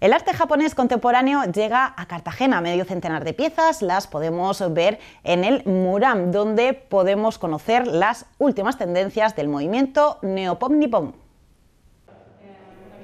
El arte japonés contemporáneo llega a Cartagena, medio centenar de piezas, las podemos ver en el Muram, donde podemos conocer las últimas tendencias del movimiento Neopop Nippon.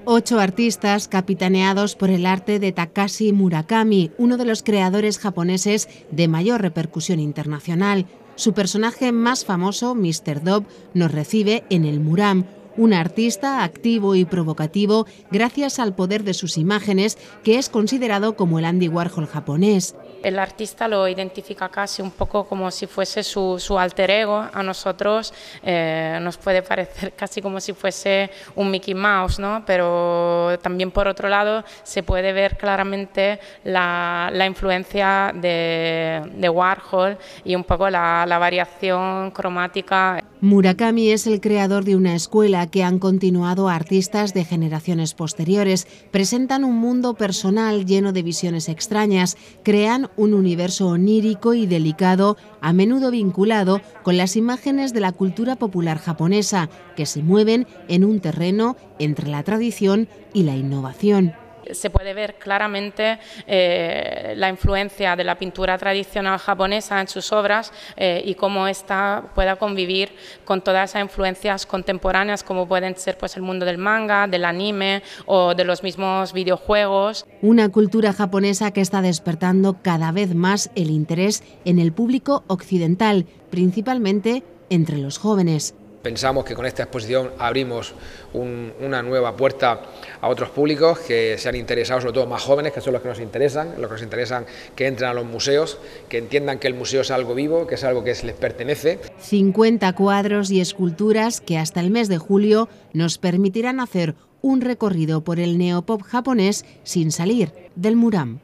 Ocho artistas capitaneados por el arte de Takashi Murakami, uno de los creadores japoneses de mayor repercusión internacional. Su personaje más famoso, Mr. Dob, nos recibe en el Muram, un artista activo y provocativo gracias al poder de sus imágenes, que es considerado como el Andy Warhol japonés. El artista lo identifica casi un poco como si fuese su, alter ego. A nosotros eh, nos puede parecer casi como si fuese un Mickey Mouse, ¿no? Pero también por otro lado se puede ver claramente la, influencia de, Warhol y un poco la variación cromática Murakami es el creador de una escuela que han continuado artistas de generaciones posteriores, presentan un mundo personal lleno de visiones extrañas, crean un universo onírico y delicado, a menudo vinculado con las imágenes de la cultura popular japonesa, que se mueven en un terreno entre la tradición y la innovación se puede ver claramente eh, la influencia de la pintura tradicional japonesa en sus obras eh, y cómo ésta pueda convivir con todas esas influencias contemporáneas como pueden ser pues, el mundo del manga, del anime o de los mismos videojuegos. Una cultura japonesa que está despertando cada vez más el interés en el público occidental, principalmente entre los jóvenes. Pensamos que con esta exposición abrimos una nueva puerta a otros públicos que se han interesado, sobre todo más jóvenes, que son los que nos interesan, los que nos interesan que entren a los museos, que entiendan que el museo es algo vivo, que es algo que les pertenece. 50 cuadros y esculturas que hasta el mes de julio nos permitirán hacer un recorrido por el neopop japonés sin salir del Muram.